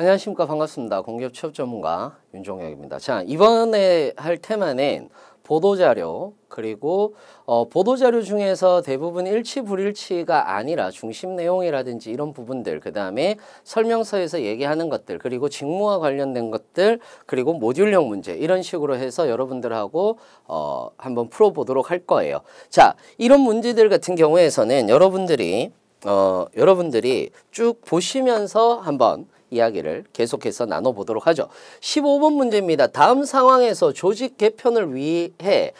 안녕하십니까 반갑습니다. 공기업 취업 전문가 윤종혁입니다. 자 이번에 할 테마는 보도자료 그리고 어, 보도자료 중에서 대부분 일치 불일치가 아니라 중심 내용이라든지 이런 부분들 그 다음에 설명서에서 얘기하는 것들 그리고 직무와 관련된 것들 그리고 모듈형 문제 이런 식으로 해서 여러분들하고 어, 한번 풀어보도록 할 거예요. 자 이런 문제들 같은 경우에서는 여러분들이 어, 여러분들이 쭉 보시면서 한번 이야기를 계속해서 나눠보도록 하죠. 15번 문제입니다. 다음 상황에서 조직 개편을 위해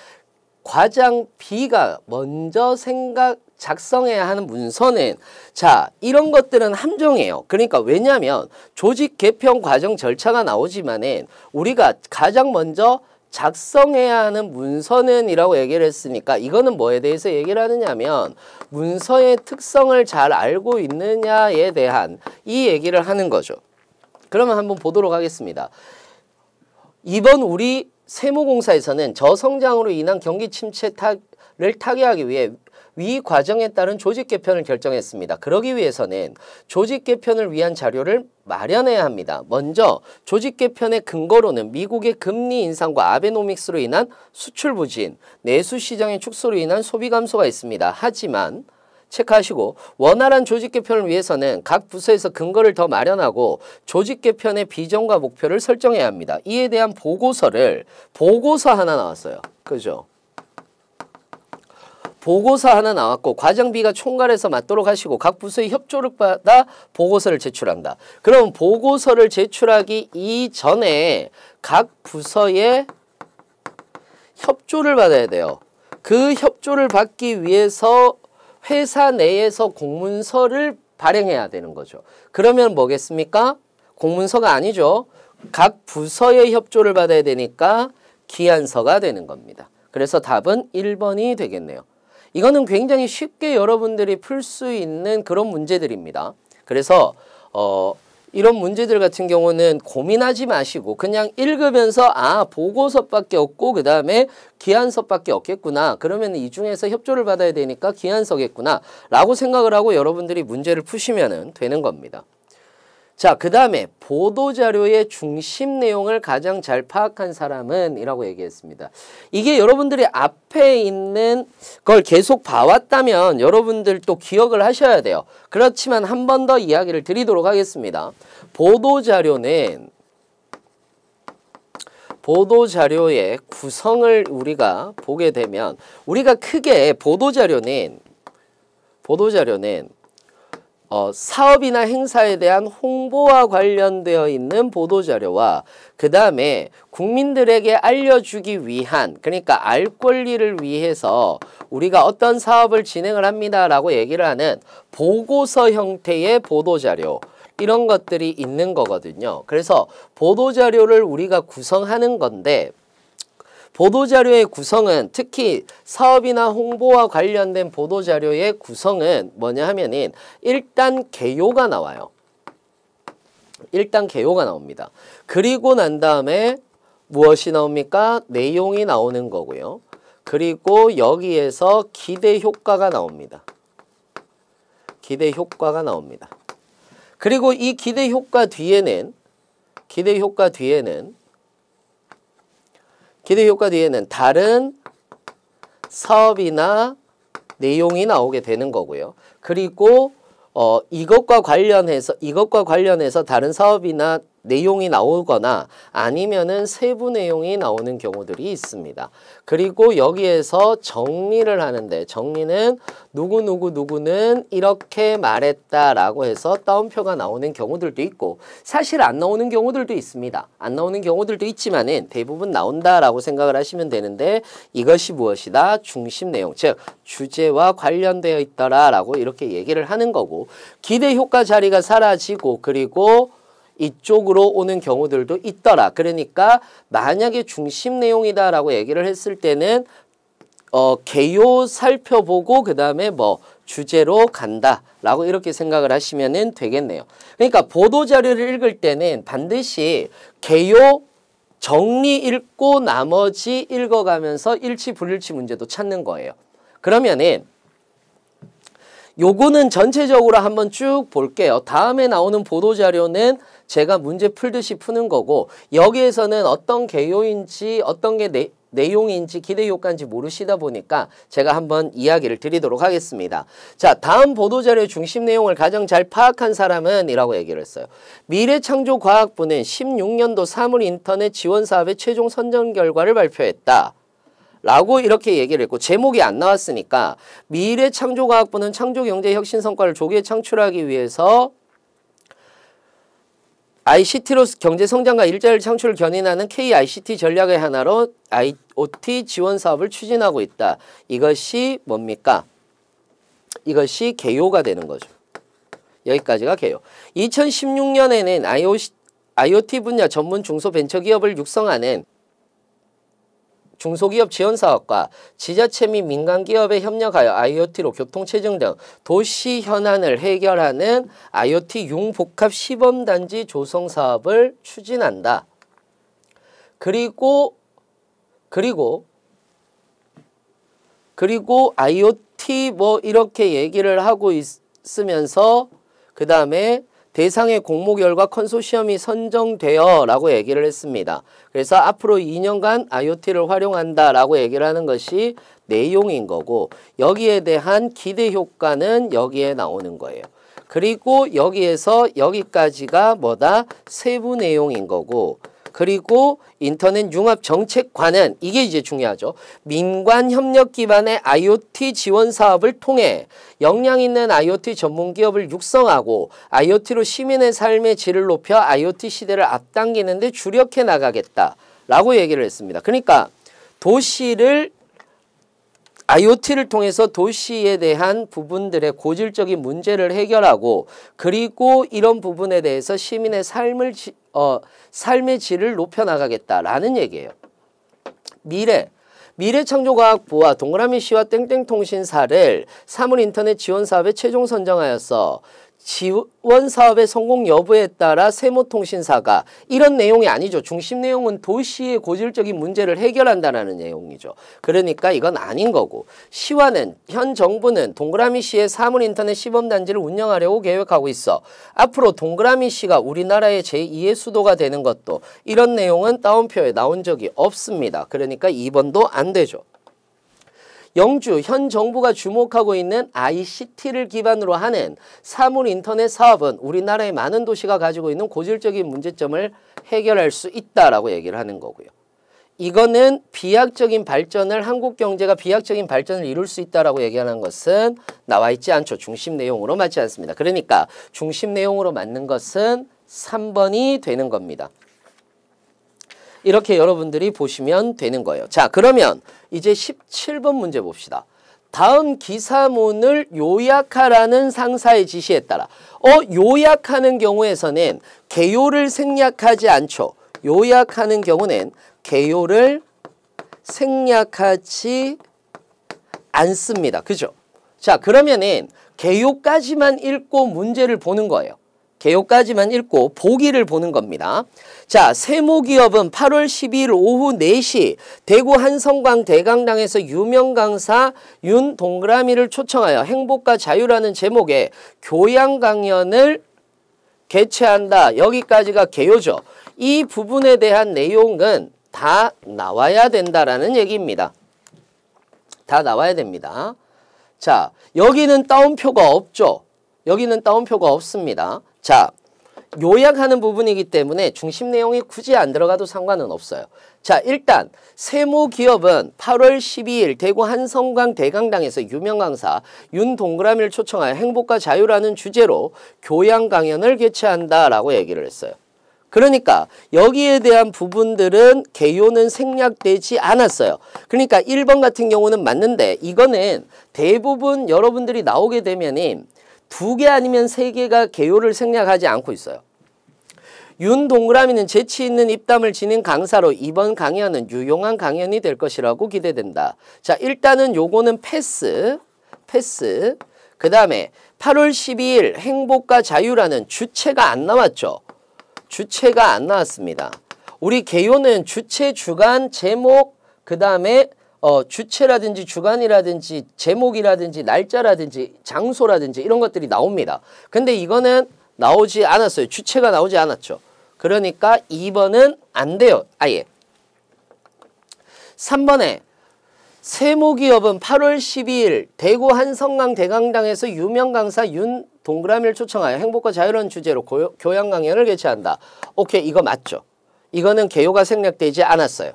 과장 B가 먼저 생각 작성해야 하는 문서는 자 이런 것들은 함정이에요. 그러니까 왜냐하면 조직 개편 과정 절차가 나오지만은 우리가 가장 먼저 작성해야 하는 문서는이라고 얘기를 했으니까 이거는 뭐에 대해서 얘기를 하느냐면 문서의 특성을 잘 알고 있느냐에 대한 이 얘기를 하는 거죠. 그러면 한번 보도록 하겠습니다. 이번 우리 세무공사에서는 저성장으로 인한 경기 침체를 타개하기 위해 위 과정에 따른 조직 개편을 결정했습니다. 그러기 위해서는 조직 개편을 위한 자료를 마련해야 합니다. 먼저 조직 개편의 근거로는 미국의 금리 인상과 아베노믹스로 인한 수출 부진, 내수 시장의 축소로 인한 소비 감소가 있습니다. 하지만 체크하시고 원활한 조직 개편을 위해서는 각 부서에서 근거를 더 마련하고 조직 개편의 비전과 목표를 설정해야 합니다. 이에 대한 보고서를 보고서 하나 나왔어요. 그죠? 보고서 하나 나왔고 과장비가 총괄해서 맞도록 하시고 각 부서의 협조를 받아 보고서를 제출한다. 그럼 보고서를 제출하기 이전에 각 부서의 협조를 받아야 돼요. 그 협조를 받기 위해서 회사 내에서 공문서를 발행해야 되는 거죠. 그러면 뭐겠습니까? 공문서가 아니죠. 각 부서의 협조를 받아야 되니까 기한서가 되는 겁니다. 그래서 답은 1번이 되겠네요. 이거는 굉장히 쉽게 여러분들이 풀 수 있는 그런 문제들입니다. 그래서 어, 이런 문제들 같은 경우는 고민하지 마시고 그냥 읽으면서 아 보고서밖에 없고 그 다음에 기한서밖에 없겠구나 그러면 이 중에서 협조를 받아야 되니까 기한서겠구나 라고 생각을 하고 여러분들이 문제를 푸시면 되는 겁니다. 자, 그 다음에 보도자료의 중심 내용을 가장 잘 파악한 사람은 이라고 얘기했습니다. 이게 여러분들이 앞에 있는 걸 계속 봐왔다면 여러분들 도 기억을 하셔야 돼요. 그렇지만 한 번 더 이야기를 드리도록 하겠습니다. 보도자료는 보도자료의 구성을 우리가 보게 되면 우리가 크게 보도자료는 보도자료는 어, 사업이나 행사에 대한 홍보와 관련되어 있는 보도자료와 그 다음에 국민들에게 알려주기 위한 그러니까 알 권리를 위해서 우리가 어떤 사업을 진행을 합니다라고 얘기를 하는 보고서 형태의 보도자료 이런 것들이 있는 거거든요. 그래서 보도자료를 우리가 구성하는 건데 보도자료의 구성은 특히 사업이나 홍보와 관련된 보도자료의 구성은 뭐냐 하면은 일단 개요가 나와요. 일단 개요가 나옵니다. 그리고 난 다음에 무엇이 나옵니까? 내용이 나오는 거고요. 그리고 여기에서 기대 효과가 나옵니다. 기대 효과가 나옵니다. 그리고 이 기대 효과 뒤에는 기대 효과 뒤에는 기대 효과 뒤에는 다른 사업이나 내용이 나오게 되는 거고요. 그리고 어, 이것과 관련해서 이것과 관련해서 다른 사업이나 내용이 나오거나 아니면은 세부 내용이 나오는 경우들이 있습니다. 그리고 여기에서 정리를 하는데 정리는 누구누구누구는 이렇게 말했다라고 해서 따옴표가 나오는 경우들도 있고 사실 안 나오는 경우들도 있습니다. 안 나오는 경우들도 있지만은 대부분 나온다라고 생각을 하시면 되는데 이것이 무엇이다? 중심 내용 즉 주제와 관련되어 있더라라고 이렇게 얘기를 하는 거고 기대 효과 자리가 사라지고 그리고 이쪽으로 오는 경우들도 있더라. 그러니까 만약에 중심 내용이다라고 얘기를 했을 때는 어, 개요 살펴보고 그 다음에 뭐 주제로 간다라고 이렇게 생각을 하시면 되겠네요. 그러니까 보도자료를 읽을 때는 반드시 개요 정리 읽고 나머지 읽어가면서 일치 불일치 문제도 찾는 거예요. 그러면은 요거는 전체적으로 한번 쭉 볼게요. 다음에 나오는 보도자료는 제가 문제 풀듯이 푸는 거고 여기에서는 어떤 개요인지 어떤 게 내, 내용인지 기대 효과인지 모르시다 보니까 제가 한번 이야기를 드리도록 하겠습니다. 자, 다음 보도자료의 중심 내용을 가장 잘 파악한 사람은 이라고 얘기를 했어요. 미래창조과학부는 16년도 사물 인터넷 지원 사업의 최종 선정 결과를 발표했다. 라고 이렇게 얘기를 했고 제목이 안 나왔으니까 미래창조과학부는 창조경제혁신성과를 조기에 창출하기 위해서 ICT로 경제 성장과 일자리 창출을 견인하는 KICT 전략의 하나로 IoT 지원 사업을 추진하고 있다. 이것이 뭡니까? 이것이 개요가 되는 거죠. 여기까지가 개요. 2016년에는 i o t 분야 전문 중소벤처기업을 육성하는 중소기업 지원 사업과 지자체 및 민간기업에 협력하여 IoT로 교통체증 등 도시 현안을 해결하는 IoT 융복합 시범단지 조성 사업을 추진한다. 그리고 그리고 그리고 IoT 뭐 이렇게 얘기를 하고 있, 으면서그 다음에 대상의 공모결과 컨소시엄이 선정되어 라고 얘기를 했습니다. 그래서 앞으로 2년간 IoT를 활용한다 라고 얘기를 하는 것이 내용인 거고 여기에 대한 기대 효과는 여기에 나오는 거예요. 그리고 여기에서 여기까지가 뭐다? 세부 내용인 거고 그리고 인터넷 융합 정책관은 이게 이제 중요하죠. 민관 협력 기반의 IoT 지원 사업을 통해 역량 있는 IoT 전문 기업을 육성하고 IoT로 시민의 삶의 질을 높여 IoT 시대를 앞당기는 데 주력해 나가겠다라고 얘기를 했습니다. 그러니까 도시를 IoT를 통해서 도시에 대한 부분들의 고질적인 문제를 해결하고 그리고 이런 부분에 대해서 시민의 삶을 지, 어, 삶의 질을 높여나가겠다라는 얘기예요. 미래 미래창조과학부와 동그라미 씨와 땡땡통신사를 사물인터넷 지원사업에 최종 선정하였어 지원 사업의 성공 여부에 따라 세모통신사가 이런 내용이 아니죠. 중심 내용은 도시의 고질적인 문제를 해결한다는 내용이죠. 그러니까 이건 아닌 거고 시와는 현 정부는 동그라미시의 사물인터넷 시범단지를 운영하려고 계획하고 있어 앞으로 동그라미시가 우리나라의 제2의 수도가 되는 것도 이런 내용은 따옴표에 나온 적이 없습니다. 그러니까 2번도 안 되죠. 영주 현 정부가 주목하고 있는 ICT를 기반으로 하는 사물 인터넷 사업은 우리나라의 많은 도시가 가지고 있는 고질적인 문제점을 해결할 수 있다라고 얘기를 하는 거고요. 이거는 비약적인 발전을 한국 경제가 비약적인 발전을 이룰 수 있다라고 얘기하는 것은 나와 있지 않죠. 중심 내용으로 맞지 않습니다. 그러니까 중심 내용으로 맞는 것은 3번이 되는 겁니다. 이렇게 여러분들이 보시면 되는 거예요. 자 그러면 이제 17번 문제 봅시다. 다음 기사문을 요약하라는 상사의 지시에 따라 어 요약하는 경우에서는 개요를 생략하지 않죠. 요약하는 경우는 개요를 생략하지 않습니다. 그죠? 자 그러면은 개요까지만 읽고 문제를 보는 거예요. 개요까지만 읽고 보기를 보는 겁니다. 자, 세모기업은 8월 12일 오후 4시 대구 한성광 대강당에서 유명 강사 윤동그라미를 초청하여 행복과 자유라는 제목의 교양 강연을 개최한다. 여기까지가 개요죠. 이 부분에 대한 내용은 다 나와야 된다라는 얘기입니다. 다 나와야 됩니다. 자, 여기는 따옴표가 없죠. 여기는 따옴표가 없습니다. 자, 요약하는 부분이기 때문에 중심 내용이 굳이 안 들어가도 상관은 없어요. 자 일단 세모 기업은 8월 12일 대구 한성강 대강당에서 유명 강사 윤동그라미를 초청하여 행복과 자유라는 주제로 교양 강연을 개최한다라고 얘기를 했어요. 그러니까 여기에 대한 부분들은 개요는 생략되지 않았어요. 그러니까 1번 같은 경우는 맞는데 이거는 대부분 여러분들이 나오게 되면 두개 아니면 세 개가 개요를 생략하지 않고 있어요. 윤동그라미는 재치 있는 입담을 지닌 강사로 이번 강연은 유용한 강연이 될 것이라고 기대된다. 자 일단은 요거는 패스 패스 그 다음에 8월 12일 행복과 자유라는 주체가 안 나왔죠. 주체가 안 나왔습니다. 우리 개요는 주체, 주간, 제목, 그 다음에 어, 주체라든지 주간이라든지 제목이라든지 날짜라든지 장소라든지 이런 것들이 나옵니다. 근데 이거는 나오지 않았어요. 주체가 나오지 않았죠. 그러니까 2번은 안 돼요. 아예. 3번에 세모기업은 8월 12일 대구 한성강 대강당에서 유명 강사 윤동그라미를 초청하여 행복과 자유로운 주제로 고 교양 강연을 개최한다. 오케이 이거 맞죠. 이거는 개요가 생략되지 않았어요.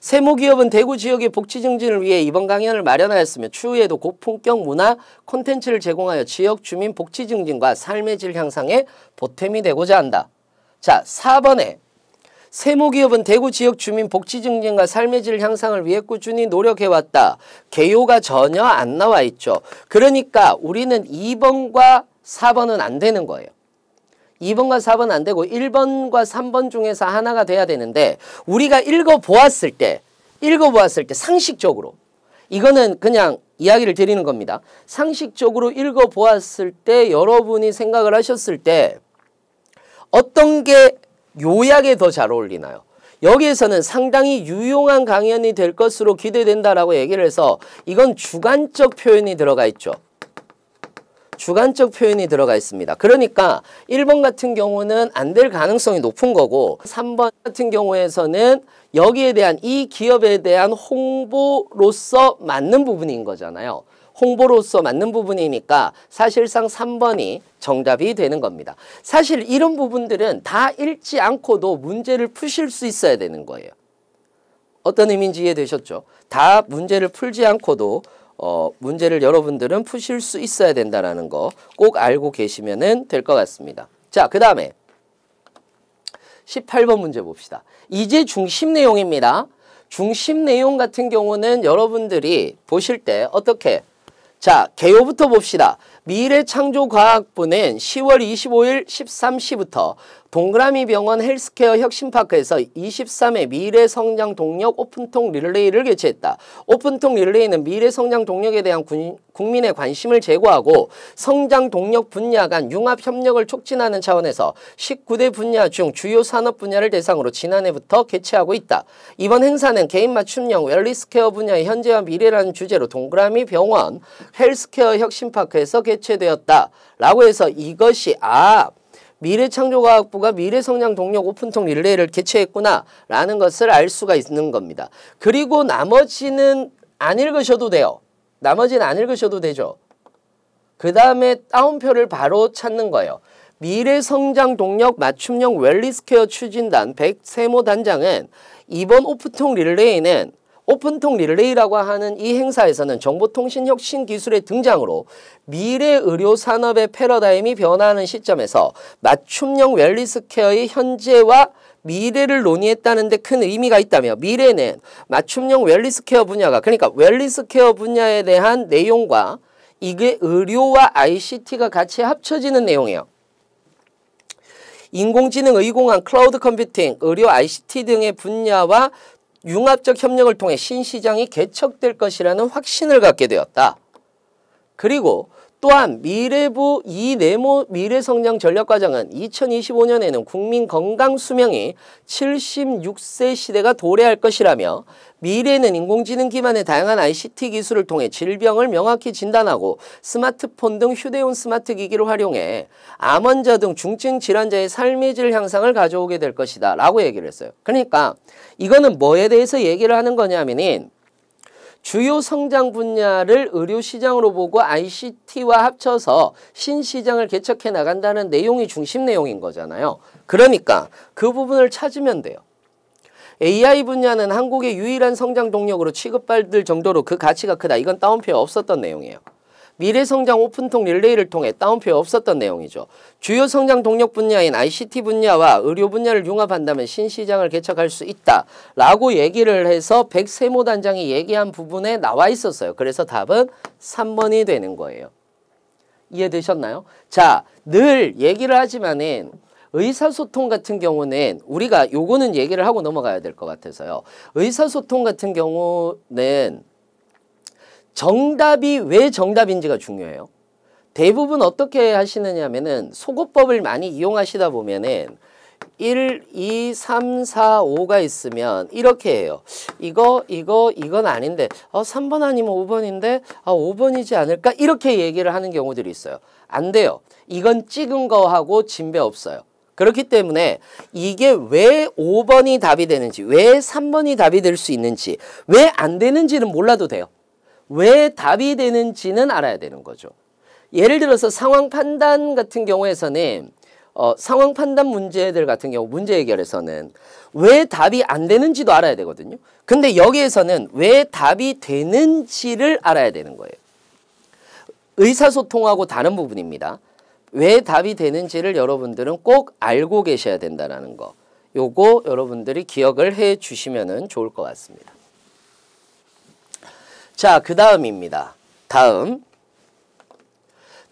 세모기업은 대구 지역의 복지 증진을 위해 이번 강연을 마련하였으며 추후에도 고품격 문화 콘텐츠를 제공하여 지역 주민 복지 증진과 삶의 질 향상에 보탬이 되고자 한다. 자, 4번에 세모기업은 대구 지역 주민 복지 증진과 삶의 질 향상을 위해 꾸준히 노력해왔다. 개요가 전혀 안 나와 있죠. 그러니까 우리는 2번과 4번은 안 되는 거예요. 2번과 4번 안 되고 1번과 3번 중에서 하나가 돼야 되는데 우리가 읽어보았을 때 읽어보았을 때 상식적으로 이거는 그냥 이야기를 드리는 겁니다. 상식적으로 읽어보았을 때 여러분이 생각을 하셨을 때 어떤 게 요약에 더 잘 어울리나요? 여기에서는 상당히 유용한 강연이 될 것으로 기대된다라고 얘기를 해서 이건 주관적 표현이 들어가 있죠. 주관적 표현이 들어가 있습니다. 그러니까 1번 같은 경우는 안 될 가능성이 높은 거고 3번 같은 경우에서는 여기에 대한 이 기업에 대한 홍보로서 맞는 부분인 거잖아요. 홍보로서 맞는 부분이니까 사실상 3번이 정답이 되는 겁니다. 사실 이런 부분들은 다 읽지 않고도 문제를 푸실 수 있어야 되는 거예요. 어떤 의미인지 이해되셨죠? 다 문제를 풀지 않고도 어, 문제를 여러분들은 푸실 수 있어야 된다라는 거 꼭 알고 계시면 될 것 같습니다. 자, 그 다음에 18번 문제 봅시다. 이제 중심 내용입니다. 중심 내용 같은 경우는 여러분들이 보실 때 어떻게 자, 개요부터 봅시다. 미래창조과학부는 10월 25일 13시부터 동그라미 병원 헬스케어 혁신파크에서 23회 미래 성장 동력 오픈통 릴레이를 개최했다. 오픈통 릴레이는 미래 성장 동력에 대한 군, 국민의 관심을 제고하고 성장 동력 분야 간 융합 협력을 촉진하는 차원에서 19대 분야 중 주요 산업 분야를 대상으로 지난해부터 개최하고 있다. 이번 행사는 개인 맞춤형 웰리스케어 분야의 현재와 미래라는 주제로 동그라미 병원 헬스케어 혁신파크에서 개최되었다. 라고 해서 이것이 아 미래창조과학부가 미래성장동력 오픈통 릴레이를 개최했구나라는 것을 알 수가 있는 겁니다. 그리고 나머지는 안 읽으셔도 돼요. 나머지는 안 읽으셔도 되죠. 그 다음에 다운표를 바로 찾는 거예요. 미래성장동력 맞춤형 웰리스케어 추진단 103호 단장은 이번 오프통 릴레이는 오픈통 릴레이라고 하는 이 행사에서는 정보통신혁신 기술의 등장으로 미래 의료 산업의 패러다임이 변화하는 시점에서 맞춤형 웰리스케어의 현재와 미래를 논의했다는데 큰 의미가 있다며 미래는 맞춤형 웰리스케어 분야가 그러니까 웰리스케어 분야에 대한 내용과 이게 의료와 ICT가 같이 합쳐지는 내용이에요. 인공지능, 의공학, 클라우드 컴퓨팅, 의료 ICT 등의 분야와 융합적 협력을 통해 신시장이 개척될 것이라는 확신을 갖게 되었다. 그리고 또한 미래부 이네모 미래성장 전략과정은 2025년에는 국민 건강 수명이 76세 시대가 도래할 것이라며 미래는 인공지능 기반의 다양한 ICT 기술을 통해 질병을 명확히 진단하고 스마트폰 등 휴대용 스마트 기기를 활용해 암환자 등 중증 질환자의 삶의 질 향상을 가져오게 될 것이다 라고 얘기를 했어요. 그러니까 이거는 뭐에 대해서 얘기를 하는 거냐면은 주요 성장 분야를 의료시장으로 보고 ICT와 합쳐서 신시장을 개척해 나간다는 내용이 중심 내용인 거잖아요. 그러니까 그 부분을 찾으면 돼요. AI 분야는 한국의 유일한 성장 동력으로 취급받을 정도로 그 가치가 크다. 이건 따옴표에 없었던 내용이에요. 미래성장 오픈통 릴레이를 통해 다운표에 없었던 내용이죠. 주요 성장 동력 분야인 ICT 분야와 의료 분야를 융합한다면 신시장을 개척할 수 있다라고 얘기를 해서 백세모 단장이 얘기한 부분에 나와 있었어요. 그래서 답은 3번이 되는 거예요. 이해되셨나요? 자, 늘 얘기를 하지만은 의사소통 같은 경우는 우리가 요거는 얘기를 하고 넘어가야 될 것 같아서요. 의사소통 같은 경우는 정답이 왜 정답인지가 중요해요. 대부분 어떻게 하시느냐면은 하 소고법을 많이 이용하시다 보면은 1, 2, 3, 4, 5가 있으면 이렇게 해요. 이거, 이거, 이건 아닌데 어, 3번 아니면 5번인데 아, 5번이지 않을까? 이렇게 얘기를 하는 경우들이 있어요. 안 돼요. 이건 찍은 거하고 진배 없어요. 그렇기 때문에 이게 왜 5번이 답이 되는지 왜 3번이 답이 될 수 있는지 왜 안 되는지는 몰라도 돼요. 왜 답이 되는지는 알아야 되는 거죠. 예를 들어서 상황 판단 같은 경우에서는 어, 상황 판단 문제들 같은 경우 문제 해결에서는 왜 답이 안 되는지도 알아야 되거든요. 근데 여기에서는 왜 답이 되는지를 알아야 되는 거예요. 의사소통하고 다른 부분입니다. 왜 답이 되는지를 여러분들은 꼭 알고 계셔야 된다는 거. 요거 여러분들이 기억을 해 주시면 좋을 것 같습니다. 자, 그 다음입니다. 다음.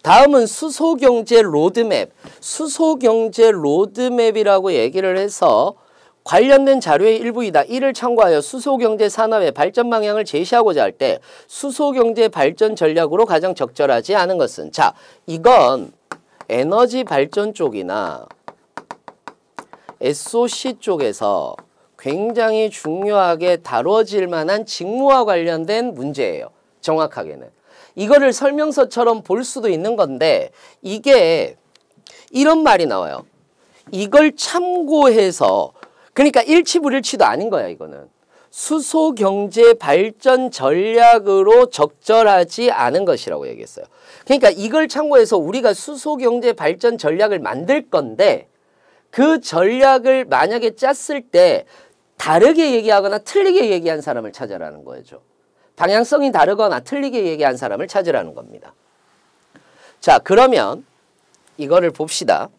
다음은 수소경제 로드맵. 수소경제 로드맵이라고 얘기를 해서 관련된 자료의 일부이다. 이를 참고하여 수소경제 산업의 발전 방향을 제시하고자 할 때 수소경제 발전 전략으로 가장 적절하지 않은 것은 자 이건 에너지 발전 쪽이나 SOC 쪽에서 굉장히 중요하게 다뤄질 만한 직무와 관련된 문제예요. 정확하게는. 이거를 설명서처럼 볼 수도 있는 건데 이게 이런 말이 나와요. 이걸 참고해서 그러니까 일치불일치도 아닌 거야 이거는. 수소경제 발전 전략으로 적절하지 않은 것이라고 얘기했어요. 그러니까 이걸 참고해서 우리가 수소경제 발전 전략을 만들 건데 그 전략을 만약에 짰을 때 다르게 얘기하거나 틀리게 얘기한 사람을 찾으라는 거죠. 방향성이 다르거나 틀리게 얘기한 사람을 찾으라는 겁니다. 자 그러면 이거를 봅시다.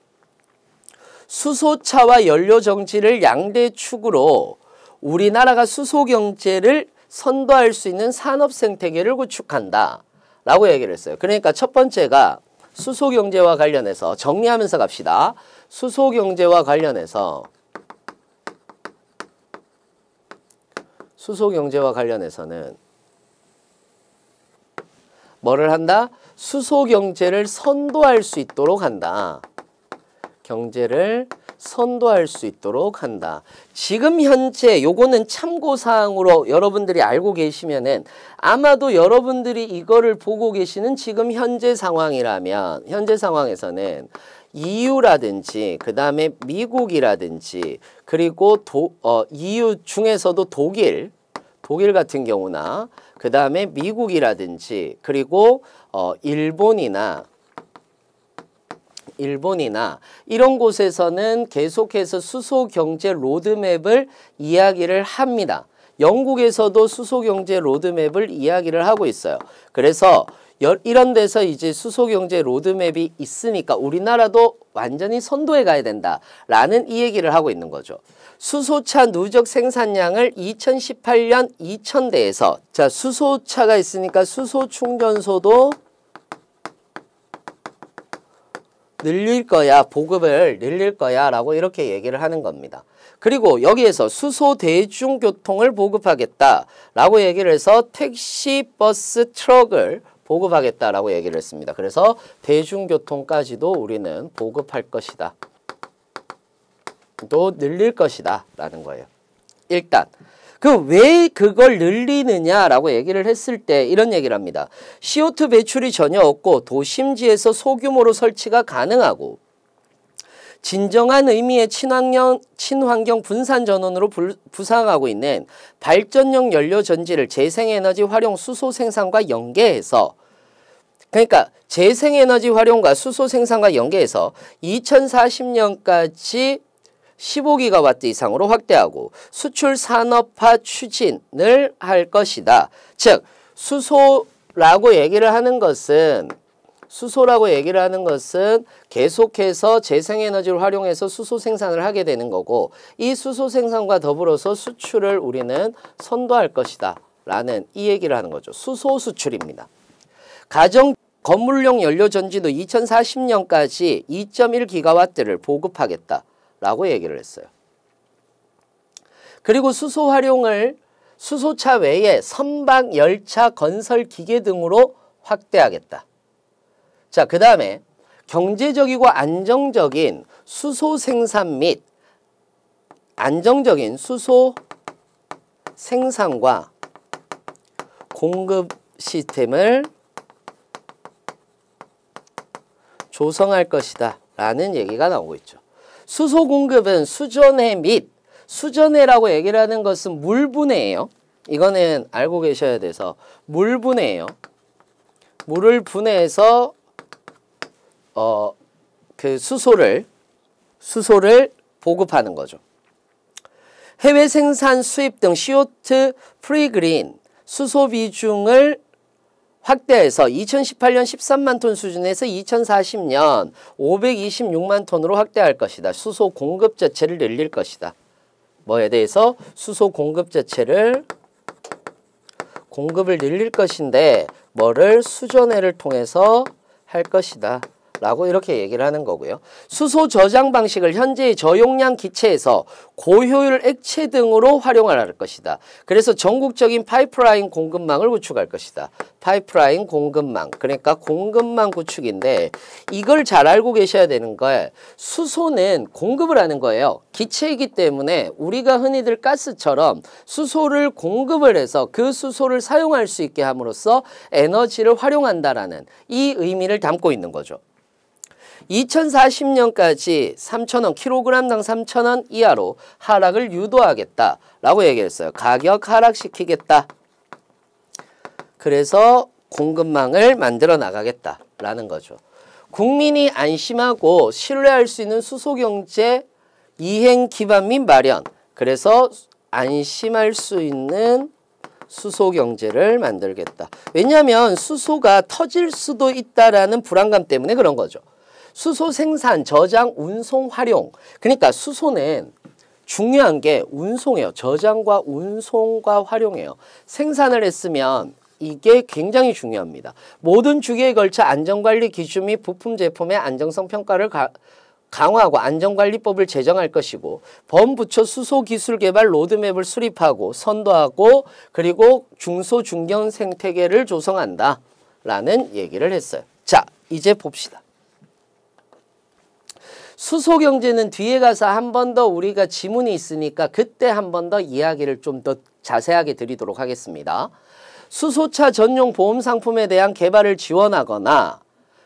수소차와 연료정치를 양대 축으로 우리나라가 수소경제를 선도할 수 있는 산업생태계를 구축한다 라고 얘기를 했어요. 그러니까 첫 번째가 수소경제와 관련해서 정리하면서 갑시다. 수소경제와 관련해서 수소 경제와 관련해서는 뭐를 한다? 수소 경제를 선도할 수 있도록 한다. 경제를 선도할 수 있도록 한다. 지금 현재 요거는 참고사항으로 여러분들이 알고 계시면은 아마도 여러분들이 이거를 보고 계시는 지금 현재 상황이라면 현재 상황에서는 EU라든지 그 다음에 미국이라든지 그리고 도, 어, EU 중에서도 독일 독일 같은 경우나 그 다음에 미국이라든지 그리고 어, 일본이나 일본이나 이런 곳에서는 계속해서 수소경제 로드맵을 이야기를 합니다. 영국에서도 수소경제 로드맵을 이야기를 하고 있어요. 그래서 이런 데서 이제 수소경제 로드맵이 있으니까 우리나라도 완전히 선도해 가야 된다라는 이 얘기를 하고 있는 거죠. 수소차 누적 생산량을 2018년 2000대에서 자 수소차가 있으니까 수소 충전소도 늘릴 거야 보급을 늘릴 거야 라고 이렇게 얘기를 하는 겁니다. 그리고 여기에서 수소 대중교통을 보급하겠다 라고 얘기를 해서 택시, 버스, 트럭을 보급하겠다라고 얘기를 했습니다. 그래서 대중교통까지도 우리는 보급할 것이다. 또 늘릴 것이다 라는 거예요. 일단 그 왜 그걸 늘리느냐라고 얘기를 했을 때 이런 얘기를 합니다. CO2 배출이 전혀 없고 도심지에서 소규모로 설치가 가능하고 진정한 의미의 친환경, 친환경 분산 전원으로 불, 부상하고 있는 발전용 연료 전지를 재생에너지 활용 수소 생산과 연계해서 그러니까 재생에너지 활용과 수소 생산과 연계해서 2040년까지 15기가와트 이상으로 확대하고 수출 산업화 추진을 할 것이다. 즉 수소라고 얘기를 하는 것은 수소라고 얘기를 하는 것은 계속해서 재생에너지를 활용해서 수소 생산을 하게 되는 거고 이 수소 생산과 더불어서 수출을 우리는 선도할 것이다 라는 이 얘기를 하는 거죠. 수소 수출입니다. 가정 건물용 연료전지도 2040년까지 2.1기가와트를 보급하겠다라고 얘기를 했어요. 그리고 수소 활용을 수소차 외에 선박 열차 건설 기계 등으로 확대하겠다. 자, 그 다음에 경제적이고 안정적인 수소 생산 및 안정적인 수소 생산과 공급 시스템을 조성할 것이다 라는 얘기가 나오고 있죠. 수소 공급은 수전해 및 수전해라고 얘기를 하는 것은 물분해예요. 이거는 알고 계셔야 돼서 물분해예요. 물을 분해해서 어, 그 수소를 수소를 보급하는 거죠. 해외 생산 수입 등 c 오2 프리그린 수소 비중을 확대해서 2018년 13만 톤 수준에서 2040년 526만 톤으로 확대할 것이다. 수소 공급 자체를 늘릴 것이다. 뭐에 대해서 수소 공급 자체를 공급을 늘릴 것인데 뭐를 수전해를 통해서 할 것이다. 라고 이렇게 얘기를 하는 거고요. 수소 저장 방식을 현재의 저용량 기체에서 고효율 액체 등으로 활용할 것이다. 그래서 전국적인 파이프라인 공급망을 구축할 것이다. 파이프라인 공급망 그러니까 공급망 구축인데 이걸 잘 알고 계셔야 되는 거예요. 수소는 공급을 하는 거예요. 기체이기 때문에 우리가 흔히들 가스처럼 수소를 공급을 해서 그 수소를 사용할 수 있게 함으로써 에너지를 활용한다라는 이 의미를 담고 있는 거죠. 2040년까지 3,000원, 킬로그램당 3,000원 이하로 하락을 유도하겠다라고 얘기했어요. 가격 하락시키겠다. 그래서 공급망을 만들어 나가겠다라는 거죠. 국민이 안심하고 신뢰할 수 있는 수소경제 이행 기반 및 마련 그래서 안심할 수 있는 수소 경제를 만들겠다. 왜냐하면 수소가 터질 수도 있다라는 불안감 때문에 그런 거죠. 수소 생산, 저장, 운송, 활용. 그러니까 수소는 중요한 게 운송이에요. 저장과 운송과 활용이에요. 생산을 했으면 이게 굉장히 중요합니다. 모든 주기에 걸쳐 안전관리 기준 및 부품 제품의 안정성 평가를 가, 강화하고 안전관리법을 제정할 것이고 범부처 수소기술 개발 로드맵을 수립하고 선도하고 그리고 중소 중견 생태계를 조성한다 라는 얘기를 했어요. 자 이제 봅시다. 수소경제는 뒤에 가서 한 번 더 우리가 지문이 있으니까 그때 한 번 더 이야기를 좀 더 자세하게 드리도록 하겠습니다. 수소차 전용 보험 상품에 대한 개발을 지원하거나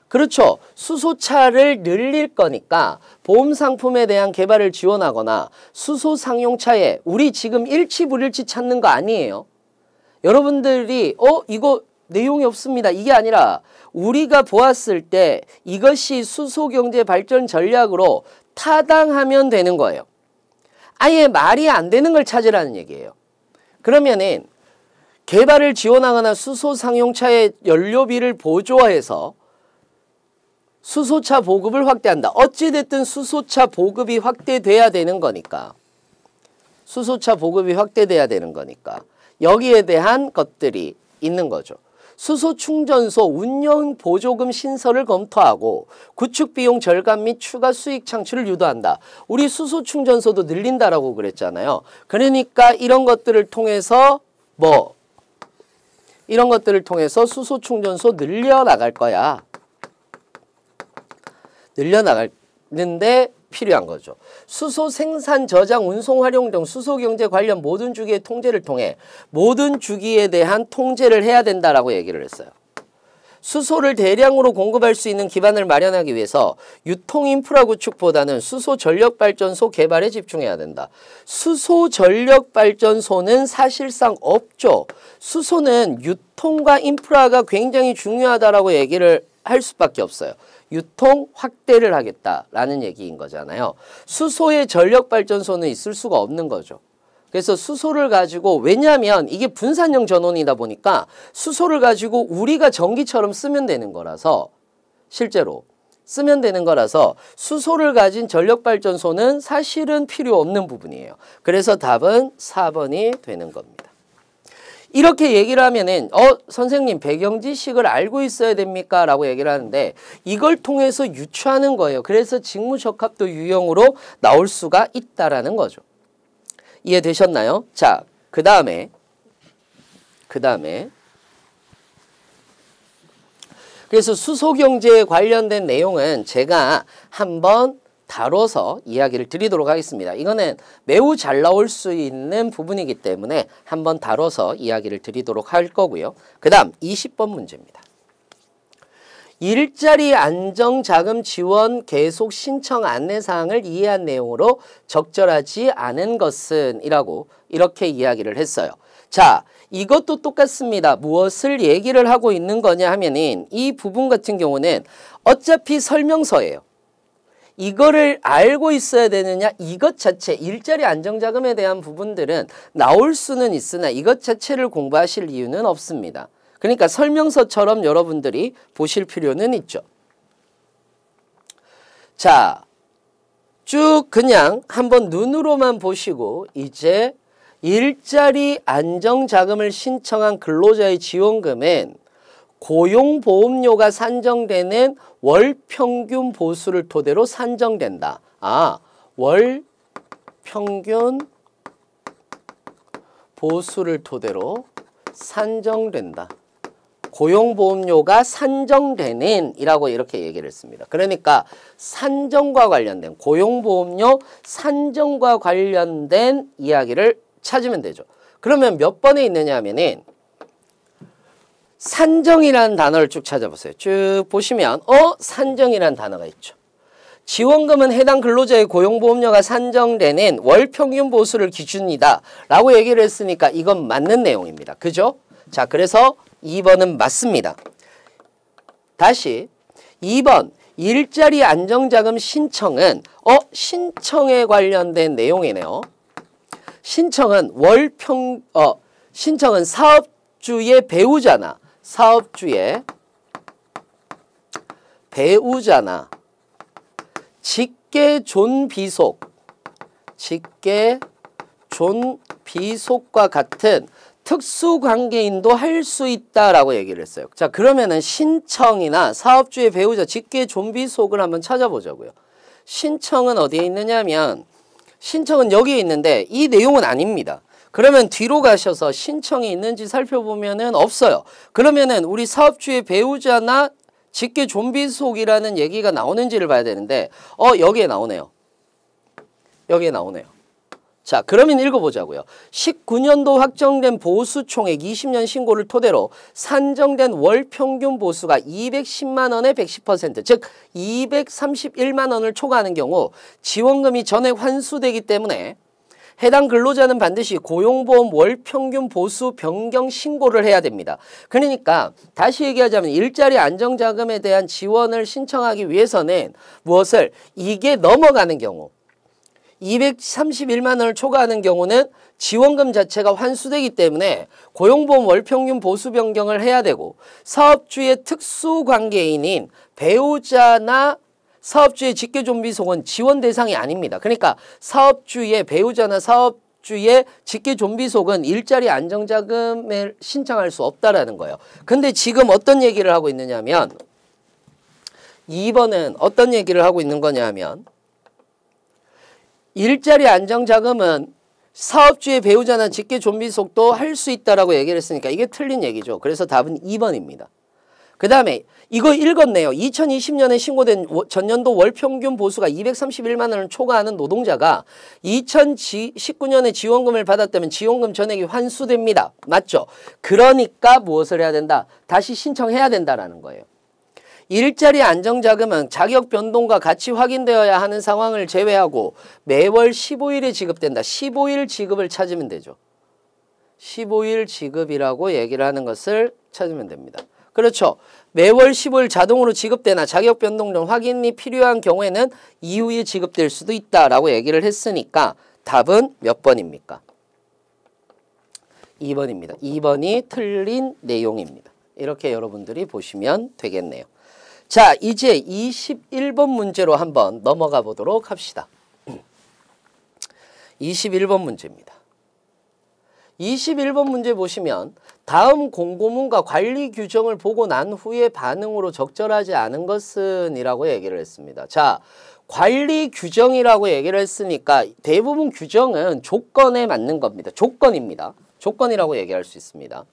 그렇죠. 수소차를 늘릴 거니까 보험 상품에 대한 개발을 지원하거나 수소 상용차에 우리 지금 일치 불일치 찾는 거 아니에요. 여러분들이 어 이거 내용이 없습니다. 이게 아니라 우리가 보았을 때 이것이 수소경제 발전 전략으로 타당하면 되는 거예요. 아예 말이 안 되는 걸 찾으라는 얘기예요. 그러면은 개발을 지원하거나 수소 상용차의 연료비를 보조해서 수소차 보급을 확대한다. 어찌됐든 수소차 보급이 확대돼야 되는 거니까. 수소차 보급이 확대돼야 되는 거니까. 여기에 대한 것들이 있는 거죠. 수소충전소 운영보조금 신설을 검토하고 구축비용 절감 및 추가 수익 창출을 유도한다. 우리 수소충전소도 늘린다라고 그랬잖아요. 그러니까 이런 것들을 통해서 뭐 이런 것들을 통해서 수소충전소 늘려나갈 거야. 늘려나갈는데 필요한 거죠. 수소 생산, 저장, 운송, 활용 등 수소 경제 관련 모든 주기의 통제를 통해 모든 주기에 대한 통제를 해야 된다라고 얘기를 했어요. 수소를 대량으로 공급할 수 있는 기반을 마련하기 위해서 유통 인프라 구축보다는 수소 전력 발전소 개발에 집중해야 된다. 수소 전력 발전소는 사실상 없죠. 수소는 유통과 인프라가 굉장히 중요하다라고 얘기를 할 수밖에 없어요. 유통 확대를 하겠다라는 얘기인 거잖아요. 수소의 전력발전소는 있을 수가 없는 거죠. 그래서 수소를 가지고 왜냐하면 이게 분산형 전원이다 보니까 수소를 가지고 우리가 전기처럼 쓰면 되는 거라서 실제로 쓰면 되는 거라서 수소를 가진 전력발전소는 사실은 필요 없는 부분이에요. 그래서 답은 4번이 되는 겁니다. 이렇게 얘기를 하면은 어 선생님 배경 지식을 알고 있어야 됩니까? 라고 얘기를 하는데 이걸 통해서 유추하는 거예요. 그래서 직무적합도 유형으로 나올 수가 있다라는 거죠. 이해되셨나요? 자, 그 다음에 그 다음에 그래서 수소경제에 관련된 내용은 제가 한번 다뤄서 이야기를 드리도록 하겠습니다. 이거는 매우 잘 나올 수 있는 부분이기 때문에 한번 다뤄서 이야기를 드리도록 할 거고요. 그 다음 20번 문제입니다. 일자리 안정자금 지원 계속 신청 안내사항을 이해한 내용으로 적절하지 않은 것은 이라고 이렇게 이야기를 했어요. 자 이것도 똑같습니다. 무엇을 얘기를 하고 있는 거냐 하면은 이 부분 같은 경우는 어차피 설명서예요. 이거를 알고 있어야 되느냐 이것 자체 일자리 안정자금에 대한 부분들은 나올 수는 있으나 이것 자체를 공부하실 이유는 없습니다. 그러니까 설명서처럼 여러분들이 보실 필요는 있죠. 자, 쭉 그냥 한번 눈으로만 보시고 이제 일자리 안정자금을 신청한 근로자의 지원금엔 고용보험료가 산정되는 월 평균 보수를 토대로 산정된다. 아, 월 평균 보수를 토대로 산정된다. 고용보험료가 산정되는 이라고 이렇게 얘기를 했습니다. 그러니까 산정과 관련된 고용보험료 산정과 관련된 이야기를 찾으면 되죠. 그러면 몇 번에 있느냐 하면은 산정이라는 단어를 쭉 찾아보세요. 쭉 보시면 어? 산정이라는 단어가 있죠. 지원금은 해당 근로자의 고용보험료가 산정되는 월평균 보수를 기준이다 라고 얘기를 했으니까 이건 맞는 내용입니다. 그죠? 자 그래서 2번은 맞습니다. 다시 2번 일자리 안정자금 신청은 어 신청에 관련된 내용이네요. 신청은 월평 어 신청은 사업주의 배우자나 사업주의 배우자나 직계존 비속, 직계존 비속과 같은 특수관계인도 할 수 있다라고 얘기를 했어요. 자 그러면은 신청이나 사업주의 배우자 직계 좀비 속을 한번 찾아보자고요. 신청은 어디에 있느냐면 신청은 여기에 있는데 이 내용은 아닙니다. 그러면 뒤로 가셔서 신청이 있는지 살펴보면은 없어요. 그러면은 우리 사업주의 배우자나 직계 좀비 속이라는 얘기가 나오는지를 봐야 되는데 어 여기에 나오네요. 여기에 나오네요. 자 그러면 읽어보자고요. 19년도 확정된 보수총액 20년 신고를 토대로 산정된 월 평균 보수가 210만원의 110%, 즉 231만원을 초과하는 경우 지원금이 전액 환수되기 때문에 해당 근로자는 반드시 고용보험 월 평균 보수 변경 신고를 해야 됩니다. 그러니까 다시 얘기하자면 일자리 안정자금에 대한 지원을 신청하기 위해서는 무엇을 이게 넘어가는 경우 231만 원을 초과하는 경우는 지원금 자체가 환수되기 때문에 고용보험 월평균 보수 변경을 해야 되고 사업주의 특수관계인인 배우자나 사업주의 직계존비속은 지원 대상이 아닙니다. 그러니까 사업주의 배우자나 사업 주의 직계 좀비속은 일자리 안정자금을 신청할 수 없다라는 거예요. 근데 지금 어떤 얘기를 하고 있느냐면 2번은 어떤 얘기를 하고 있는 거냐면 일자리 안정자금은 사업주의 배우자나 직계 좀비속도 할 수 있다라고 얘기를 했으니까 이게 틀린 얘기죠. 그래서 답은 2번입니다. 그 다음에 이거 읽었네요. 2020년에 신고된 전년도 월 평균 보수가 231만 원을 초과하는 노동자가 2019년에 지원금을 받았다면 지원금 전액이 환수됩니다. 맞죠? 그러니까 무엇을 해야 된다? 다시 신청해야 된다라는 거예요. 일자리 안정자금은 자격 변동과 같이 확인되어야 하는 상황을 제외하고 매월 15일에 지급된다. 15일 지급을 찾으면 되죠. 15일 지급이라고 얘기를 하는 것을 찾으면 됩니다. 그렇죠. 매월 10월 자동으로 지급되나 자격 변동령 확인이 필요한 경우에는 이후에 지급될 수도 있다라고 얘기를 했으니까 답은 몇 번입니까? 2번입니다. 2번이 틀린 내용입니다. 이렇게 여러분들이 보시면 되겠네요. 자, 이제 21번 문제로 한번 넘어가 보도록 합시다. 21번 문제입니다. 21번 문제 보시면 다음 공고문과 관리 규정을 보고 난 후에 반응으로 적절하지 않은 것은 이라고 얘기를 했습니다. 자, 관리 규정이라고 얘기를 했으니까 대부분 규정은 조건에 맞는 겁니다. 조건입니다. 조건이라고 얘기할 수 있습니다.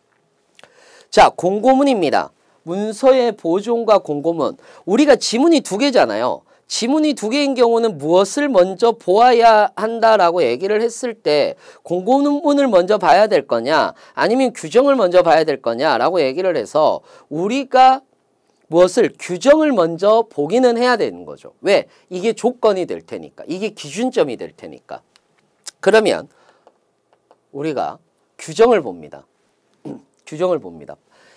자, 공고문입니다. 문서의 보존과 공고문. 우리가 지문이 두 개잖아요. 지문이 두 개인 경우는 무엇을 먼저 보아야 한다라고 얘기를 했을 때 공고문을 먼저 봐야 될 거냐 아니면 규정을 먼저 봐야 될 거냐라고 얘기를 해서 우리가 무엇을 규정을 먼저 보기는 해야 되는 거죠. 왜? 이게 조건이 될 테니까. 이게 기준점이 될 테니까. 그러면 우리가 규정을 봅니다. 규정을 봅니다.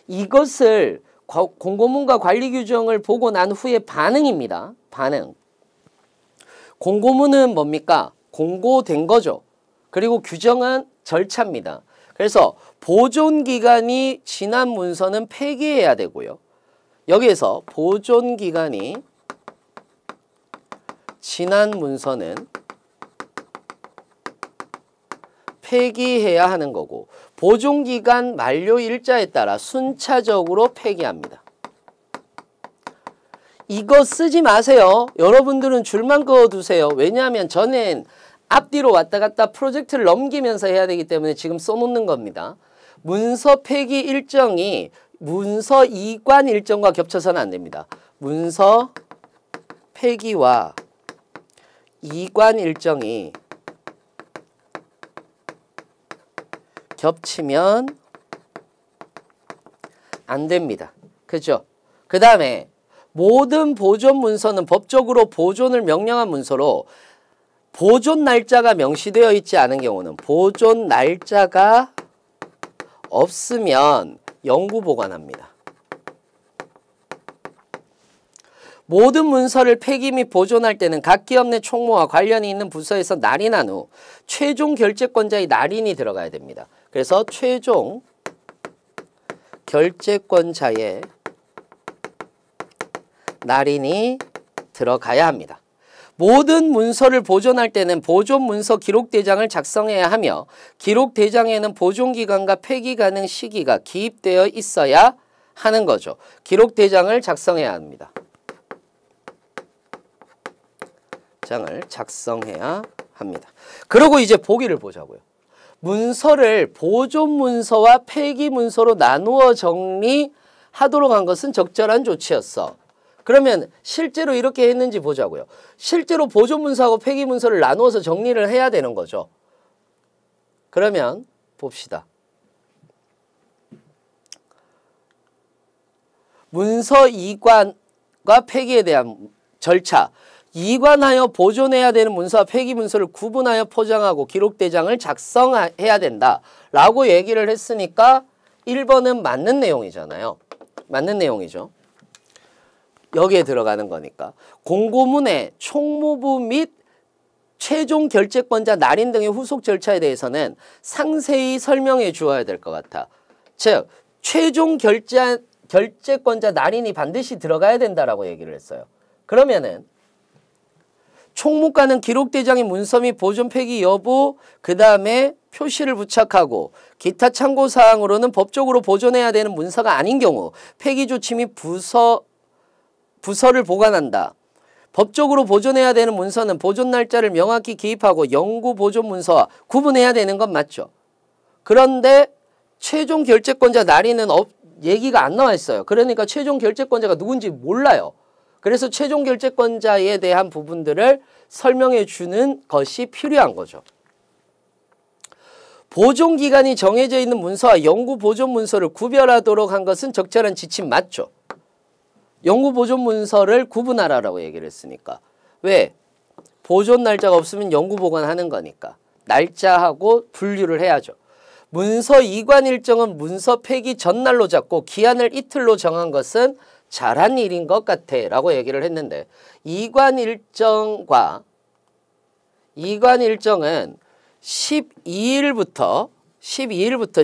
이것을 공고문과 관리 규정을 보고 난 후의 반응입니다. 반응. 공고문은 뭡니까? 공고된 거죠. 그리고 규정은 절차입니다. 그래서 보존 기간이 지난 문서는 폐기해야 되고요. 여기에서 보존 기간이 지난 문서는 폐기해야 하는 거고 보존기간 만료 일자에 따라 순차적으로 폐기합니다. 이거 쓰지 마세요. 여러분들은 줄만 그어두세요. 왜냐하면 전엔 앞뒤로 왔다 갔다 프로젝트를 넘기면서 해야 되기 때문에 지금 써놓는 겁니다. 문서 폐기 일정이 문서 이관 일정과 겹쳐서는 안 됩니다. 문서 폐기와 이관 일정이 겹치면 안 됩니다. 그죠? 그 다음에 모든 보존 문서는 법적으로 보존을 명령한 문서로 보존 날짜가 명시되어 있지 않은 경우는 보존 날짜가 없으면 영구 보관합니다. 모든 문서를 폐기 및 보존할 때는 각 기업 내 총무와 관련이 있는 부서에서 날인한 후 최종 결재권자의 날인이 들어가야 됩니다. 그래서 최종 결재권자의 날인이 들어가야 합니다. 모든 문서를 보존할 때는 보존문서 기록대장을 작성해야 하며 기록대장에는 보존기간과 폐기가능 시기가 기입되어 있어야 하는 거죠. 기록대장을 작성해야 합니다. 장을 작성해야 합니다. 그러고 이제 보기를 보자고요. 문서를 보존 문서와 폐기 문서로 나누어 정리하도록 한 것은 적절한 조치였어. 그러면 실제로 이렇게 했는지 보자고요. 실제로 보존 문서하고 폐기 문서를 나누어서 정리를 해야 되는 거죠. 그러면 봅시다. 문서 이관과 폐기에 대한 절차 이관하여 보존해야 되는 문서와 폐기 문서를 구분하여 포장하고 기록대장을 작성해야 된다라고 얘기를 했으니까 1번은 맞는 내용이잖아요. 맞는 내용이죠. 여기에 들어가는 거니까 공고문에 총무부 및 최종 결재권자 날인 등의 후속 절차에 대해서는 상세히 설명해 주어야 될 것 같아. 즉 최종 결제, 결재권자 날인이 반드시 들어가야 된다라고 얘기를 했어요. 그러면은 총무과는 기록대장의 문서및 보존 폐기 여부 그 다음에 표시를 부착하고 기타 참고사항으로는 법적으로 보존해야 되는 문서가 아닌 경우 폐기 조치 및 부서, 부서를 보관한다. 법적으로 보존해야 되는 문서는 보존 날짜를 명확히 기입하고 영구 보존 문서와 구분해야 되는 건 맞죠. 그런데 최종 결재권자 날인은 없, 얘기가 안 나와 있어요. 그러니까 최종 결재권자가 누군지 몰라요. 그래서 최종 결재권자에 대한 부분들을 설명해 주는 것이 필요한 거죠. 보존기간이 정해져 있는 문서와 연구보존문서를 구별하도록 한 것은 적절한 지침 맞죠. 연구보존문서를 구분하라고 얘기를 했으니까. 왜? 보존 날짜가 없으면 연구보관하는 거니까. 날짜하고 분류를 해야죠. 문서 이관 일정은 문서 폐기 전날로 잡고 기한을 이틀로 정한 것은 잘한 일인 것 같아 라고 얘기를 했는데 이관일정과 이관일정은 12일부터 12일부터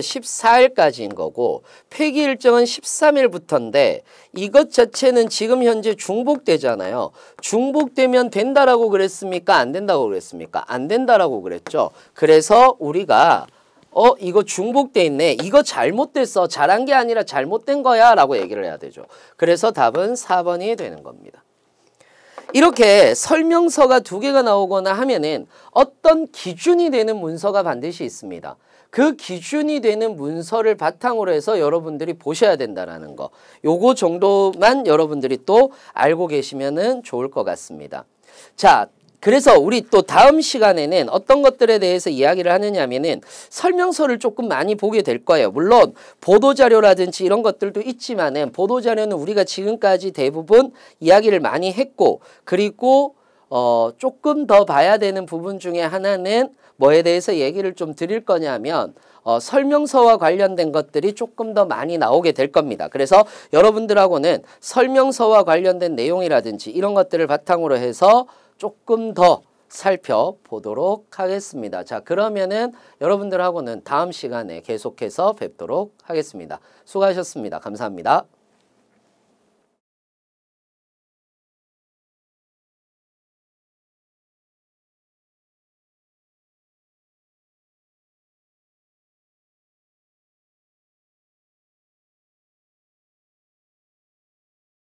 14일까지인 거고 폐기 일정은 13일부터인데 이것 자체는 지금 현재 중복되잖아요. 중복되면 된다라고 그랬습니까? 안 된다고 그랬습니까? 안 된다라고 그랬죠. 그래서 우리가 어 이거 중복돼 있네 이거 잘못됐어 잘한 게 아니라 잘못된 거야 라고 얘기를 해야 되죠 그래서 답은 4번이 되는 겁니다 이렇게 설명서가 두 개가 나오거나 하면은 어떤 기준이 되는 문서가 반드시 있습니다 그 기준이 되는 문서를 바탕으로 해서 여러분들이 보셔야 된다는거 요거 정도만 여러분들이 또 알고 계시면은 좋을 것 같습니다 자 그래서 우리 또 다음 시간에는 어떤 것들에 대해서 이야기를 하느냐면은 설명서를 조금 많이 보게 될 거예요. 물론 보도자료라든지 이런 것들도 있지만은 보도자료는 우리가 지금까지 대부분 이야기를 많이 했고 그리고 어 조금 더 봐야 되는 부분 중에 하나는 뭐에 대해서 얘기를 좀 드릴 거냐면 어, 설명서와 관련된 것들이 조금 더 많이 나오게 될 겁니다. 그래서 여러분들하고는 설명서와 관련된 내용이라든지 이런 것들을 바탕으로 해서 조금 더 살펴보도록 하겠습니다. 자 그러면은 여러분들하고는 다음 시간에 계속해서 뵙도록 하겠습니다. 수고하셨습니다. 감사합니다.